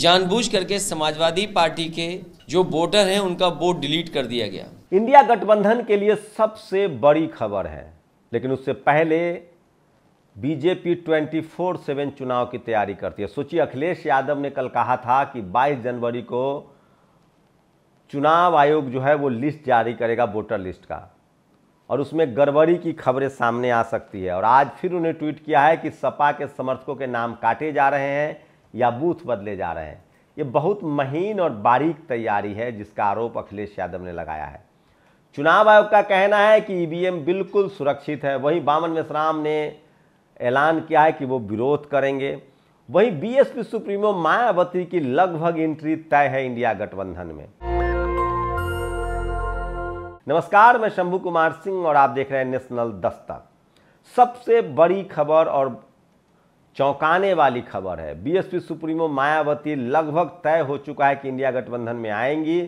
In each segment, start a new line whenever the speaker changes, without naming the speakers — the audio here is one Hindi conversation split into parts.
जानबूझ करके समाजवादी पार्टी के जो वोटर हैं उनका वोट डिलीट कर दिया गया इंडिया गठबंधन के लिए सबसे बड़ी खबर है लेकिन उससे पहले बीजेपी 24/7 चुनाव की तैयारी करती है सोचिए अखिलेश यादव ने कल कहा था कि 22 जनवरी को चुनाव आयोग जो है वो लिस्ट जारी करेगा वोटर लिस्ट का और उसमें गड़बड़ी की खबरें सामने आ सकती है और आज फिर उन्हें ट्वीट किया है कि सपा के समर्थकों के नाम काटे जा रहे हैं या बूथ बदले जा रहे हैं ये बहुत महीन और बारीक तैयारी है जिसका आरोप अखिलेश यादव ने लगाया है चुनाव आयोग का कहना है कि ईवीएम बिल्कुल सुरक्षित है वहीं बामन मिश्राम ने ऐलान किया है कि वो विरोध करेंगे वहीं बीएसपी सुप्रीमो मायावती की लगभग एंट्री तय है इंडिया गठबंधन में नमस्कार मैं शंभू कुमार सिंह और आप देख रहे हैं नेशनल दस्तक सबसे बड़ी खबर और चौंकाने वाली खबर है बीएसपी सुप्रीमो मायावती लगभग तय हो चुका है कि इंडिया गठबंधन में आएंगी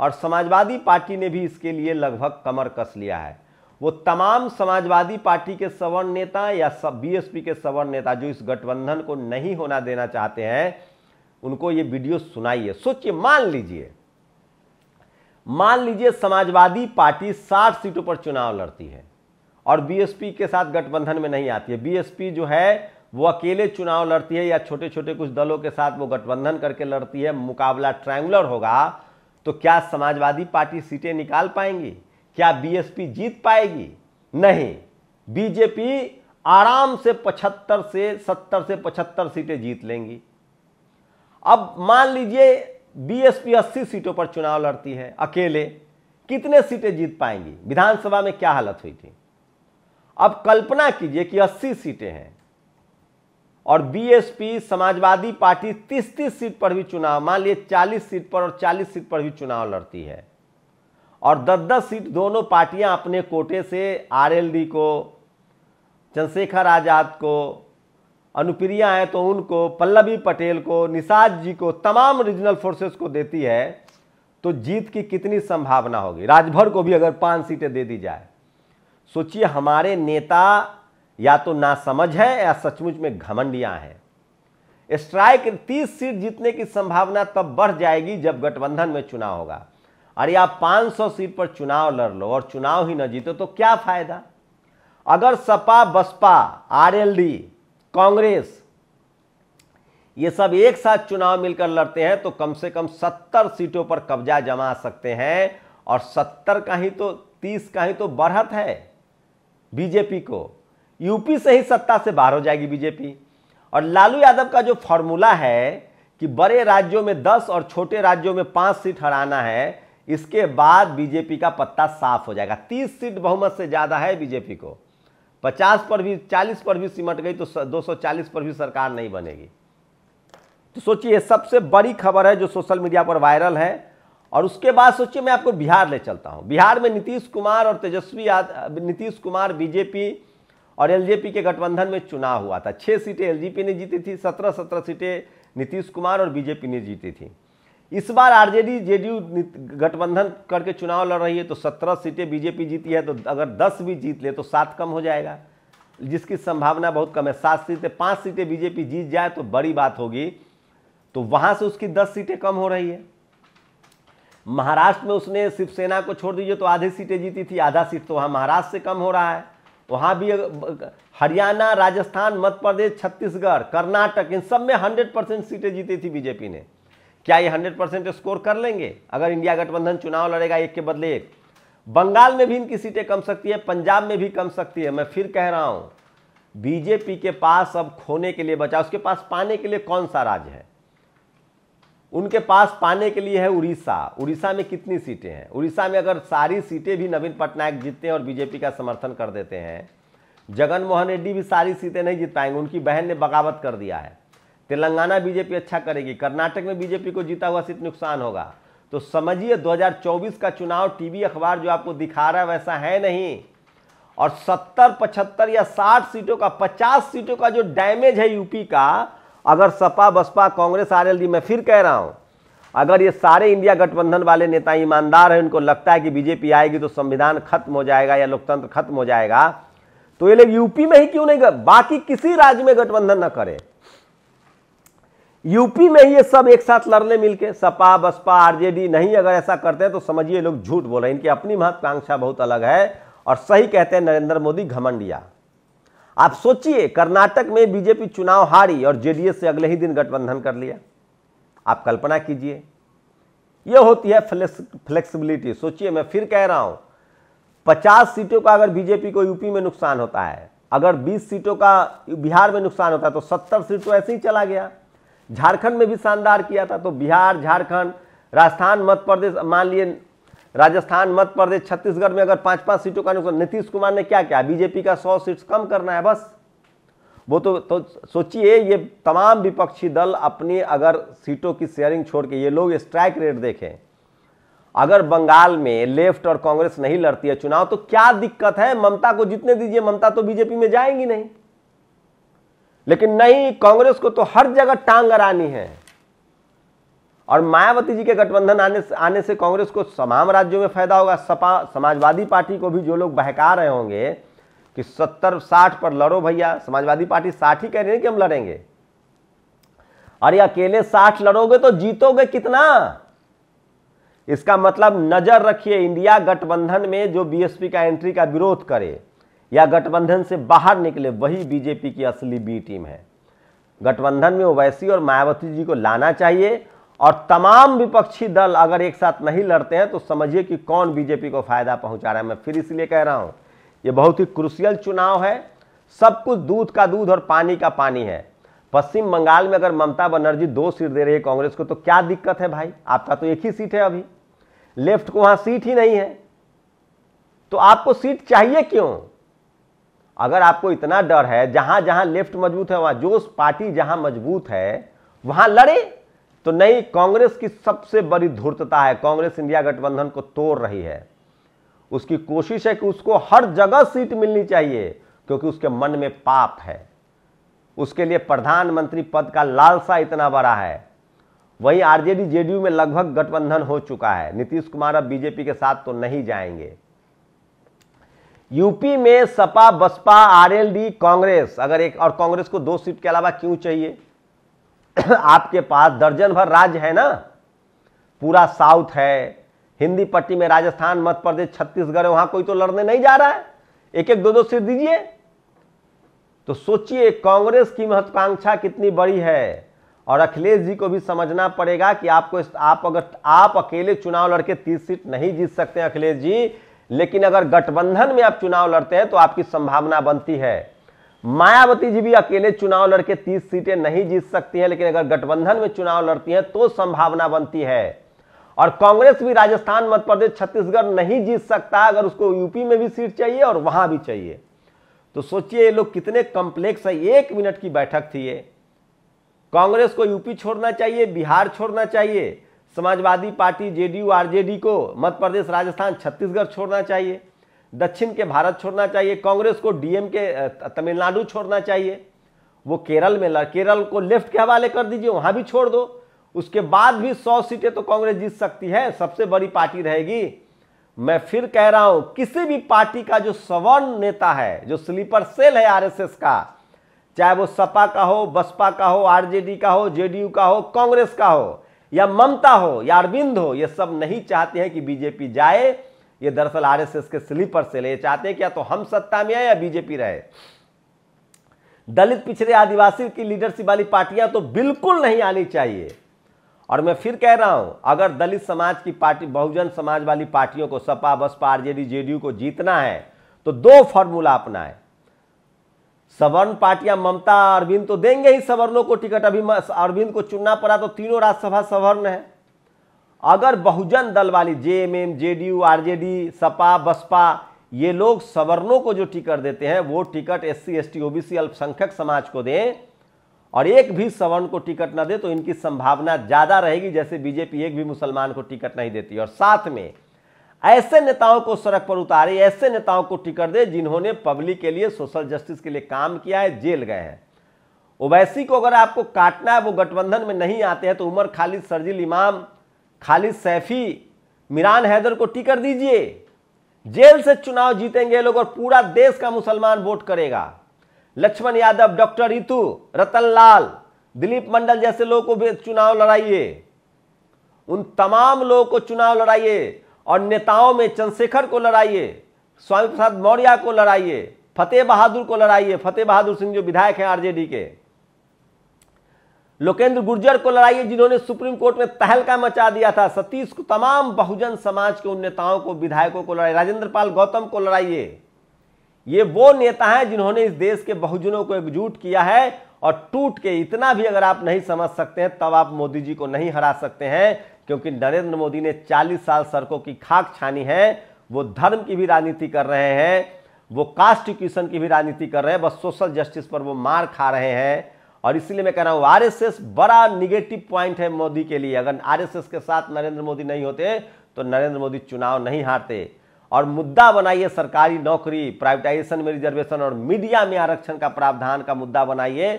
और समाजवादी पार्टी ने भी इसके लिए लगभग कमर कस लिया है वो तमाम समाजवादी पार्टी के सवर्ण नेता या सब बीएसपी के सवर्ण नेता जो इस गठबंधन को नहीं होना देना चाहते हैं उनको ये वीडियो सुनाइए सोचिए मान लीजिए मान लीजिए समाजवादी पार्टी 60 सीटों पर चुनाव लड़ती है और बीएसपी के साथ गठबंधन में नहीं आती है बीएसपी जो है वो अकेले चुनाव लड़ती है या छोटे छोटे कुछ दलों के साथ वो गठबंधन करके लड़ती है मुकाबला ट्रायंगुलर होगा तो क्या समाजवादी पार्टी सीटें निकाल पाएंगी क्या बीएसपी जीत पाएगी नहीं बीजेपी आराम से 75 से 70 से 75 सीटें जीत लेंगी अब मान लीजिए बीएसपी 80 सीटों पर चुनाव लड़ती है अकेले कितने सीटें जीत पाएंगी विधानसभा में क्या हालत हुई थी अब कल्पना कीजिए कि 80 सीटें हैं और बीएसपी समाजवादी पार्टी 30-30 सीट पर भी चुनाव मान लिए 40 सीट पर और 40 सीट पर भी चुनाव लड़ती है और 10-10 सीट दोनों पार्टियां अपने कोटे से आरएलडी को चंद्रशेखर आज़ाद को अनुप्रिया हैं तो उनको पल्लवी पटेल को निषाद जी को तमाम रीजनल फोर्सेस को देती है तो जीत की कितनी संभावना होगी राजभर को भी अगर पांच सीटें दे दी जाए सोचिए हमारे नेता या तो ना समझ है या सचमुच में घमंडियां हैं स्ट्राइक तीस सीट जीतने की संभावना तब बढ़ जाएगी जब गठबंधन में चुनाव होगा अरे आप 500 सीट पर चुनाव लड़ लो और चुनाव ही न जीतो तो क्या फायदा अगर सपा बसपा आरएलडी कांग्रेस ये सब एक साथ चुनाव मिलकर लड़ते हैं तो कम से कम 70 सीटों पर कब्जा जमा सकते हैं और 70 का ही तो 30 का ही तो बढ़त है बीजेपी को यूपी से ही सत्ता से बाहर हो जाएगी बीजेपी और लालू यादव का जो फॉर्मूला है कि बड़े राज्यों में दस और छोटे राज्यों में पांच सीट हराना है इसके बाद बीजेपी का पत्ता साफ हो जाएगा तीस सीट बहुमत से ज़्यादा है बीजेपी को पचास पर भी चालीस पर भी सिमट गई तो दो सौ चालीस पर भी सरकार नहीं बनेगी तो सोचिए सबसे बड़ी खबर है जो सोशल मीडिया पर वायरल है और उसके बाद सोचिए मैं आपको बिहार ले चलता हूँ बिहार में नीतीश कुमार और तेजस्वी नीतीश कुमार बीजेपी और एलजेपी के गठबंधन में चुनाव हुआ था छः सीटें एलजेपी ने जीती थी सत्रह सत्रह सीटें नीतीश कुमार और बीजेपी ने जीती थी इस बार आरजेडी जेडीयू गठबंधन करके चुनाव लड़ रही है तो सत्रह सीटें बीजेपी जीती है तो अगर दस भी जीत ले तो सात कम हो जाएगा जिसकी संभावना बहुत कम है सात सीटें पाँच सीटें बीजेपी जीत जाए तो बड़ी बात होगी तो वहाँ से उसकी दस सीटें कम हो रही है महाराष्ट्र में उसने शिवसेना को छोड़ दीजिए तो आधी सीटें जीती थी आधा सीट तो वहाँ महाराष्ट्र से कम हो रहा है वहाँ भी हरियाणा राजस्थान मध्य प्रदेश छत्तीसगढ़ कर्नाटक इन सब में हंड्रेड परसेंट सीटें जीती थी बीजेपी ने क्या ये हंड्रेड परसेंट स्कोर कर लेंगे अगर इंडिया गठबंधन चुनाव लड़ेगा एक के बदले एक बंगाल में भी इनकी सीटें कम सकती है पंजाब में भी कम सकती है मैं फिर कह रहा हूँ बीजेपी के पास अब खोने के लिए बचा उसके पास पाने के लिए कौन सा राज्य है उनके पास पाने के लिए है उड़ीसा उड़ीसा में कितनी सीटें हैं उड़ीसा में अगर सारी सीटें भी नवीन पटनायक जीतते हैं और बीजेपी का समर्थन कर देते हैं जगन मोहन रेड्डी भी सारी सीटें नहीं जीत पाएंगे उनकी बहन ने बगावत कर दिया है तेलंगाना बीजेपी अच्छा करेगी कर्नाटक में बीजेपी को जीता हुआ सीट नुकसान होगा तो समझिए 2024 का चुनाव टीवी अखबार जो आपको दिखा रहा है वैसा है नहीं और 70, 75 या 60 सीटों का 50 सीटों का जो डैमेज है यूपी का अगर सपा बसपा कांग्रेस आरएलडी मैं फिर कह रहा हूं अगर ये सारे इंडिया गठबंधन वाले नेता ईमानदार हैं उनको लगता है कि बीजेपी आएगी तो संविधान खत्म हो जाएगा या लोकतंत्र खत्म हो जाएगा तो ये लोग यूपी में ही क्यों नहीं कर बाकी किसी राज्य में गठबंधन न करें यूपी में ही ये सब एक साथ लड़ने मिलके सपा बसपा आरजेडी नहीं अगर ऐसा करते हैं तो समझिए लोग झूठ बोल रहे हैं इनकी अपनी महत्वाकांक्षा बहुत अलग है और सही कहते हैं नरेंद्र मोदी घमंडिया आप सोचिए कर्नाटक में बीजेपी चुनाव हारी और जेडीएस से अगले ही दिन गठबंधन कर लिया आप कल्पना कीजिए यह होती है फ्लेक्स फ्लेक्सिबिलिटी सोचिए मैं फिर कह रहा हूं पचास सीटों का अगर बीजेपी को यूपी में नुकसान होता है अगर बीस सीटों का बिहार में नुकसान होता है तो सत्तर सीट तो ऐसे ही चला गया झारखंड में भी शानदार किया था तो बिहार झारखंड राजस्थान मध्य प्रदेश मान लिए राजस्थान मध्य प्रदेश छत्तीसगढ़ में अगर पांच पांच सीटों का नुकसान नीतीश कुमार ने क्या किया बीजेपी का सौ सीट कम करना है बस वो तो, तो सोचिए ये तमाम विपक्षी दल अपनी अगर सीटों की शेयरिंग छोड़ के ये लोग स्ट्राइक रेट देखें अगर बंगाल में लेफ्ट और कांग्रेस नहीं लड़ती है चुनाव तो क्या दिक्कत है ममता को जितने दीजिए ममता तो बीजेपी में जाएंगी नहीं लेकिन नहीं कांग्रेस को तो हर जगह टांग अरानी है और मायावती जी के गठबंधन आने से आने से कांग्रेस को तमाम राज्यों में फायदा होगा सपा समाजवादी पार्टी को भी जो लोग बहका रहे होंगे कि सत्तर साठ पर लड़ो भैया समाजवादी पार्टी साठ ही कह रही है कि हम लड़ेंगे और ये अकेले साठ लड़ोगे तो जीतोगे कितना इसका मतलब नजर रखिए इंडिया गठबंधन में जो बीएसपी का एंट्री का विरोध करे या गठबंधन से बाहर निकले वही बीजेपी की असली बी टीम है गठबंधन में ओवैसी और मायावती जी को लाना चाहिए और तमाम विपक्षी दल अगर एक साथ नहीं लड़ते हैं तो समझिए कि कौन बीजेपी को फायदा पहुंचा रहा है मैं फिर इसलिए कह रहा हूं ये बहुत ही क्रुशियल चुनाव है सब कुछ दूध का दूध और पानी का पानी है पश्चिम बंगाल में अगर ममता बनर्जी दो सीट दे रही है कांग्रेस को तो क्या दिक्कत है भाई आपका तो एक ही सीट है अभी लेफ्ट को वहां सीट ही नहीं है तो आपको सीट चाहिए क्यों अगर आपको इतना डर है जहां जहां लेफ्ट मजबूत है वहां जोश पार्टी जहां मजबूत है वहां लड़े तो नहीं कांग्रेस की सबसे बड़ी धूर्तता है कांग्रेस इंडिया गठबंधन को तोड़ रही है उसकी कोशिश है कि उसको हर जगह सीट मिलनी चाहिए क्योंकि उसके मन में पाप है उसके लिए प्रधानमंत्री पद का लालसा इतना बड़ा है वहीं आरजेडी जेडीयू में लगभग गठबंधन हो चुका है नीतीश कुमार अब बीजेपी के साथ तो नहीं जाएंगे यूपी में सपा बसपा आरएलडी कांग्रेस अगर एक और कांग्रेस को दो सीट के अलावा क्यों चाहिए आपके पास दर्जन भर राज्य है ना पूरा साउथ है हिंदी पट्टी में राजस्थान मध्य प्रदेश छत्तीसगढ़ वहां कोई तो लड़ने नहीं जा रहा है एक एक दो दो सीट दीजिए तो सोचिए कांग्रेस की महत्वाकांक्षा कितनी बड़ी है और अखिलेश जी को भी समझना पड़ेगा कि आपको आप अगर आप अकेले चुनाव लड़के तीस सीट नहीं जीत सकते अखिलेश जी लेकिन अगर गठबंधन में आप चुनाव लड़ते हैं तो आपकी संभावना बनती है मायावती जी भी अकेले चुनाव लड़के 30 सीटें नहीं जीत सकती हैं लेकिन अगर गठबंधन में चुनाव लड़ती हैं तो संभावना बनती है और कांग्रेस भी राजस्थान मध्य प्रदेश छत्तीसगढ़ नहीं जीत सकता अगर उसको यूपी में भी सीट चाहिए और वहां भी चाहिए तो सोचिए ये लोग कितने कॉम्प्लेक्स है एक मिनट की बैठक थी ये कांग्रेस को यूपी छोड़ना चाहिए बिहार छोड़ना चाहिए समाजवादी पार्टी जेडीयू आरजेडी को मध्य प्रदेश राजस्थान छत्तीसगढ़ छोड़ना चाहिए दक्षिण के भारत छोड़ना चाहिए कांग्रेस को डीएम के तमिलनाडु छोड़ना चाहिए वो केरल में लड़ केरल को लेफ्ट के हवाले कर दीजिए वहां भी छोड़ दो उसके बाद भी सौ सीटें तो कांग्रेस जीत सकती है सबसे बड़ी पार्टी रहेगी मैं फिर कह रहा हूं किसी भी पार्टी का जो सवर्ण नेता है जो स्लीपर सेल है आरएसएस का चाहे वो सपा का हो बसपा का हो आरजेडी का हो जेडीयू का हो कांग्रेस का हो या ममता हो या अरविंद हो ये सब नहीं चाहते हैं कि बीजेपी जाए ये दरअसल आरएसएस के स्लीपर से ले चाहते हैं क्या तो हम सत्ता में आए या बीजेपी रहे दलित पिछड़े आदिवासी की लीडरशिप वाली पार्टियां तो बिल्कुल नहीं आनी चाहिए और मैं फिर कह रहा हूं अगर दलित समाज की पार्टी बहुजन समाज वाली पार्टियों को सपा बसपा आरजेडी जेडीयू को जीतना है तो दो फॉर्मूला है सवर्ण पार्टियां ममता अरविंद तो देंगे ही सवर्णों को टिकट अभी अरविंद को चुनना पड़ा तो तीनों राज्यसभा सवर्ण है अगर बहुजन दल वाली JMM JDU RJD Sapa Basapa ये लोग सवर्णों को जो टिकट देते हैं वो टिकट एससी एसटी ओबीसी अल्पसंख्यक समाज को दें और एक भी सवर्ण को टिकट ना दे तो इनकी संभावना ज़्यादा रहेगी जैसे बीजेपी एक भी मुसलमान को टिकट नहीं देती और साथ में ऐसे नेताओं को सड़क पर उतारे ऐसे नेताओं को टिकट दे जिन्होंने पब्लिक के लिए सोशल जस्टिस के लिए काम किया है जेल गए हैं ओवैसी को अगर आपको काटना है वो गठबंधन में नहीं आते हैं तो उमर खालिद सरजिल इमाम खालिद सैफी मीरान हैदर को टिकर दीजिए जेल से चुनाव जीतेंगे लोग और पूरा देश का मुसलमान वोट करेगा लक्ष्मण यादव डॉक्टर रितु रतन लाल दिलीप मंडल जैसे लोगों को भी चुनाव लड़ाइए उन तमाम लोगों को चुनाव लड़ाइए और नेताओं में चंद्रशेखर को लड़ाइए स्वामी प्रसाद मौर्य को लड़ाइए फतेह बहादुर को लड़ाइए फतेह बहादुर सिंह जो विधायक हैं आरजेडी के लोकेंद्र गुर्जर को लड़ाइए जिन्होंने सुप्रीम कोर्ट में तहलका मचा दिया था सतीश को तमाम बहुजन समाज के उन नेताओं को विधायकों को लड़ाइए राजेंद्र पाल गौतम को लड़ाइए ये वो नेता हैं जिन्होंने इस देश के बहुजनों को एकजुट किया है और टूट के इतना भी अगर आप नहीं समझ सकते हैं तब आप मोदी जी को नहीं हरा सकते हैं क्योंकि नरेंद्र मोदी ने 40 साल सड़कों की खाक छानी है वो धर्म की भी राजनीति कर रहे हैं वो कास्टिक्यूशन की भी राजनीति कर रहे हैं बस सोशल जस्टिस पर वो मार खा रहे हैं और इसीलिए मैं कह रहा हूं आरएसएस बड़ा निगेटिव पॉइंट है मोदी के लिए अगर आरएसएस के साथ नरेंद्र मोदी नहीं होते तो नरेंद्र मोदी चुनाव नहीं हारते और मुद्दा बनाइए सरकारी नौकरी प्राइवेटाइजेशन में रिजर्वेशन और मीडिया में आरक्षण का प्रावधान का मुद्दा बनाइए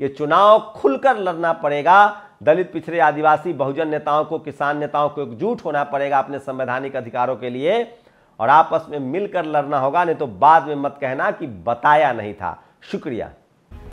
ये चुनाव खुलकर लड़ना पड़ेगा दलित पिछड़े आदिवासी बहुजन नेताओं को किसान नेताओं को एकजुट होना पड़ेगा अपने संवैधानिक अधिकारों के लिए और आपस में मिलकर लड़ना होगा नहीं तो बाद में मत कहना कि बताया नहीं था शुक्रिया